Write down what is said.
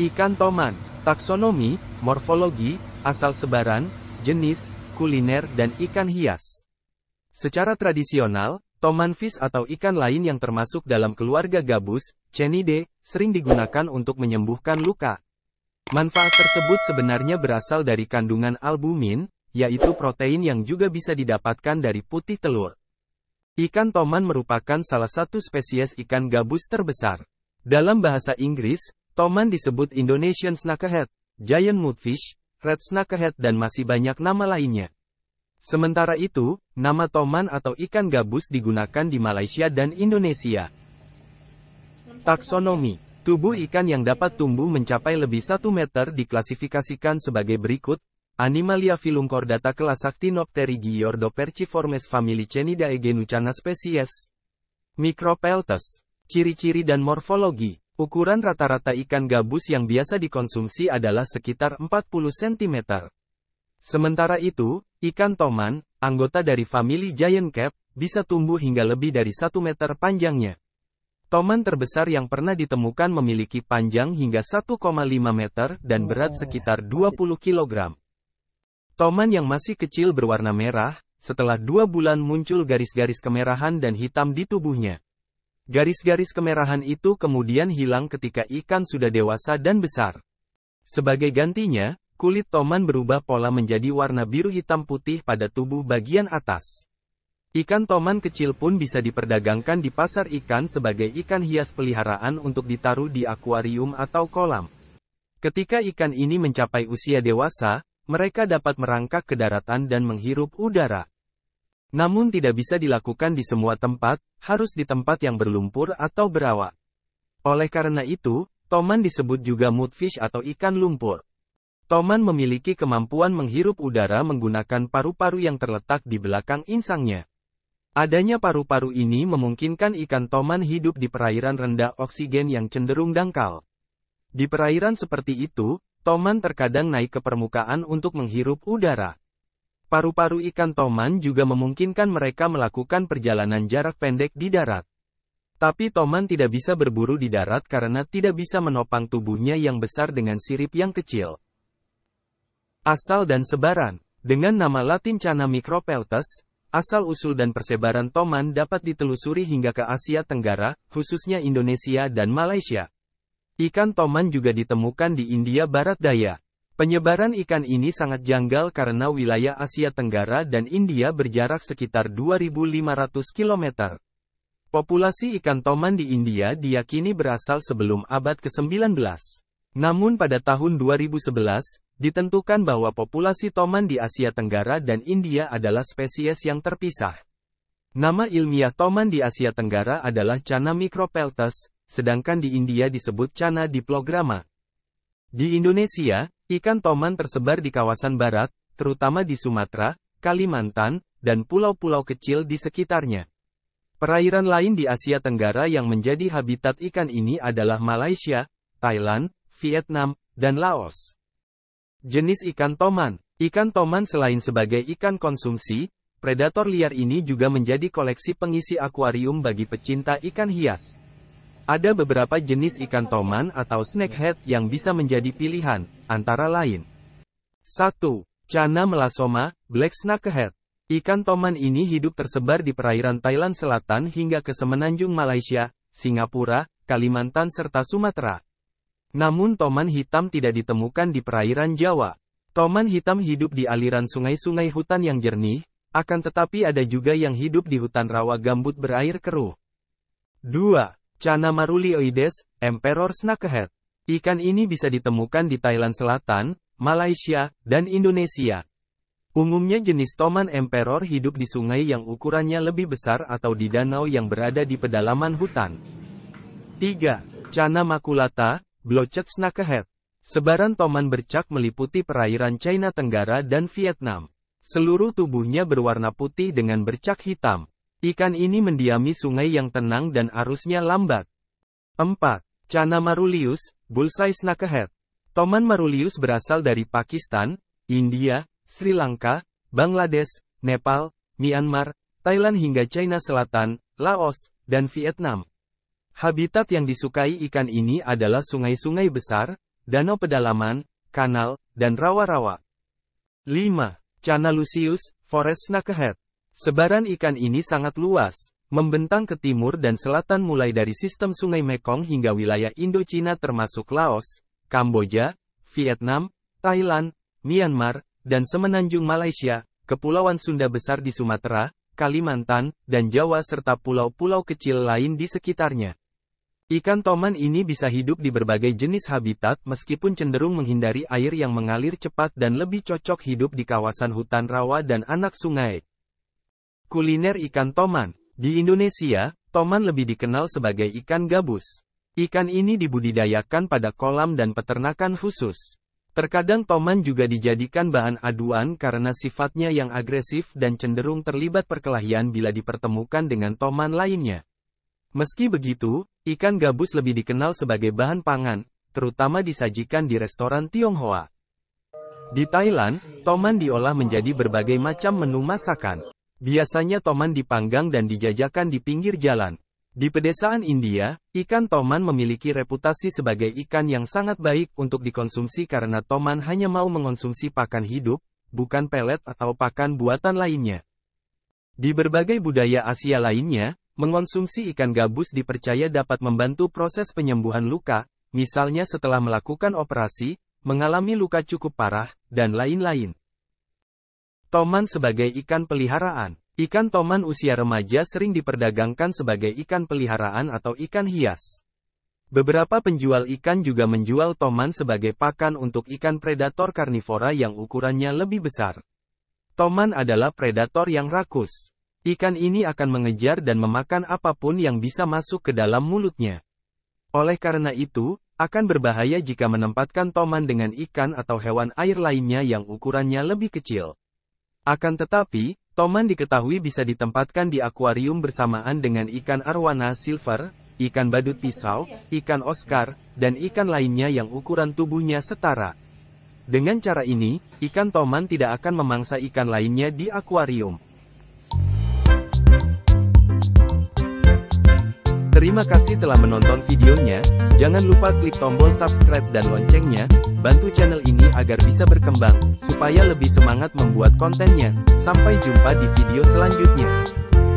Ikan toman, taksonomi, morfologi, asal sebaran, jenis, kuliner dan ikan hias. Secara tradisional, toman fish atau ikan lain yang termasuk dalam keluarga gabus, chenide, sering digunakan untuk menyembuhkan luka. Manfaat tersebut sebenarnya berasal dari kandungan albumin, yaitu protein yang juga bisa didapatkan dari putih telur. Ikan toman merupakan salah satu spesies ikan gabus terbesar. Dalam bahasa Inggris, Toman disebut Indonesian Snakehead, Giant mudfish, Red Snakehead dan masih banyak nama lainnya. Sementara itu, nama toman atau ikan gabus digunakan di Malaysia dan Indonesia. Taksonomi Tubuh ikan yang dapat tumbuh mencapai lebih 1 meter diklasifikasikan sebagai berikut, Animalia Chordata, kelas Actinopterigiordo perciformes famili Cenidae genucana spesies. Micropeltes Ciri-ciri dan morfologi Ukuran rata-rata ikan gabus yang biasa dikonsumsi adalah sekitar 40 cm. Sementara itu, ikan toman, anggota dari famili giant cap, bisa tumbuh hingga lebih dari 1 meter panjangnya. Toman terbesar yang pernah ditemukan memiliki panjang hingga 1,5 meter dan berat sekitar 20 kg. Toman yang masih kecil berwarna merah, setelah dua bulan muncul garis-garis kemerahan dan hitam di tubuhnya. Garis-garis kemerahan itu kemudian hilang ketika ikan sudah dewasa dan besar. Sebagai gantinya, kulit toman berubah pola menjadi warna biru hitam putih pada tubuh bagian atas. Ikan toman kecil pun bisa diperdagangkan di pasar ikan sebagai ikan hias peliharaan untuk ditaruh di akuarium atau kolam. Ketika ikan ini mencapai usia dewasa, mereka dapat merangkak ke daratan dan menghirup udara. Namun tidak bisa dilakukan di semua tempat, harus di tempat yang berlumpur atau berawak. Oleh karena itu, toman disebut juga mudfish atau ikan lumpur. Toman memiliki kemampuan menghirup udara menggunakan paru-paru yang terletak di belakang insangnya. Adanya paru-paru ini memungkinkan ikan toman hidup di perairan rendah oksigen yang cenderung dangkal. Di perairan seperti itu, toman terkadang naik ke permukaan untuk menghirup udara. Paru-paru ikan toman juga memungkinkan mereka melakukan perjalanan jarak pendek di darat. Tapi toman tidak bisa berburu di darat karena tidak bisa menopang tubuhnya yang besar dengan sirip yang kecil. Asal dan sebaran Dengan nama latin Cana micropeltes, asal-usul dan persebaran toman dapat ditelusuri hingga ke Asia Tenggara, khususnya Indonesia dan Malaysia. Ikan toman juga ditemukan di India Barat Daya. Penyebaran ikan ini sangat janggal karena wilayah Asia Tenggara dan India berjarak sekitar 2.500 km. Populasi ikan toman di India diyakini berasal sebelum abad ke-19. Namun pada tahun 2011, ditentukan bahwa populasi toman di Asia Tenggara dan India adalah spesies yang terpisah. Nama ilmiah toman di Asia Tenggara adalah Chana micropeltes, sedangkan di India disebut Chana diplograma. Di Indonesia, Ikan toman tersebar di kawasan barat, terutama di Sumatera, Kalimantan, dan pulau-pulau kecil di sekitarnya. Perairan lain di Asia Tenggara yang menjadi habitat ikan ini adalah Malaysia, Thailand, Vietnam, dan Laos. Jenis ikan toman Ikan toman selain sebagai ikan konsumsi, predator liar ini juga menjadi koleksi pengisi akuarium bagi pecinta ikan hias. Ada beberapa jenis ikan toman atau snakehead yang bisa menjadi pilihan, antara lain. 1. Cana melasoma, black snakehead. Ikan toman ini hidup tersebar di perairan Thailand Selatan hingga ke semenanjung Malaysia, Singapura, Kalimantan serta Sumatera. Namun toman hitam tidak ditemukan di perairan Jawa. Toman hitam hidup di aliran sungai-sungai hutan yang jernih, akan tetapi ada juga yang hidup di hutan rawa gambut berair keruh. 2. Chana marulioides, Emperor Snakehead. Ikan ini bisa ditemukan di Thailand Selatan, Malaysia, dan Indonesia. Umumnya jenis toman emperor hidup di sungai yang ukurannya lebih besar atau di danau yang berada di pedalaman hutan. 3. Chana Makulata, Blochet Snakehead. Sebaran toman bercak meliputi perairan China Tenggara dan Vietnam. Seluruh tubuhnya berwarna putih dengan bercak hitam. Ikan ini mendiami sungai yang tenang dan arusnya lambat. 4. Chana marulius, Bullseye Snakehead. Toman marulius berasal dari Pakistan, India, Sri Lanka, Bangladesh, Nepal, Myanmar, Thailand hingga China Selatan, Laos, dan Vietnam. Habitat yang disukai ikan ini adalah sungai-sungai besar, danau pedalaman, kanal, dan rawa-rawa. 5. Chana lucius, Forest Snakehead. Sebaran ikan ini sangat luas, membentang ke timur dan selatan mulai dari sistem sungai Mekong hingga wilayah Indochina termasuk Laos, Kamboja, Vietnam, Thailand, Myanmar, dan semenanjung Malaysia, Kepulauan Sunda Besar di Sumatera, Kalimantan, dan Jawa serta pulau-pulau kecil lain di sekitarnya. Ikan toman ini bisa hidup di berbagai jenis habitat meskipun cenderung menghindari air yang mengalir cepat dan lebih cocok hidup di kawasan hutan rawa dan anak sungai. Kuliner ikan toman. Di Indonesia, toman lebih dikenal sebagai ikan gabus. Ikan ini dibudidayakan pada kolam dan peternakan khusus. Terkadang toman juga dijadikan bahan aduan karena sifatnya yang agresif dan cenderung terlibat perkelahian bila dipertemukan dengan toman lainnya. Meski begitu, ikan gabus lebih dikenal sebagai bahan pangan, terutama disajikan di restoran Tionghoa. Di Thailand, toman diolah menjadi berbagai macam menu masakan. Biasanya toman dipanggang dan dijajakan di pinggir jalan. Di pedesaan India, ikan toman memiliki reputasi sebagai ikan yang sangat baik untuk dikonsumsi karena toman hanya mau mengonsumsi pakan hidup, bukan pelet atau pakan buatan lainnya. Di berbagai budaya Asia lainnya, mengonsumsi ikan gabus dipercaya dapat membantu proses penyembuhan luka, misalnya setelah melakukan operasi, mengalami luka cukup parah, dan lain-lain. Toman sebagai ikan peliharaan. Ikan toman usia remaja sering diperdagangkan sebagai ikan peliharaan atau ikan hias. Beberapa penjual ikan juga menjual toman sebagai pakan untuk ikan predator karnivora yang ukurannya lebih besar. Toman adalah predator yang rakus. Ikan ini akan mengejar dan memakan apapun yang bisa masuk ke dalam mulutnya. Oleh karena itu, akan berbahaya jika menempatkan toman dengan ikan atau hewan air lainnya yang ukurannya lebih kecil. Akan tetapi, toman diketahui bisa ditempatkan di akuarium bersamaan dengan ikan arwana silver, ikan badut pisau, ikan oscar, dan ikan lainnya yang ukuran tubuhnya setara. Dengan cara ini, ikan toman tidak akan memangsa ikan lainnya di akuarium. Terima kasih telah menonton videonya, jangan lupa klik tombol subscribe dan loncengnya, bantu channel ini agar bisa berkembang, supaya lebih semangat membuat kontennya. Sampai jumpa di video selanjutnya.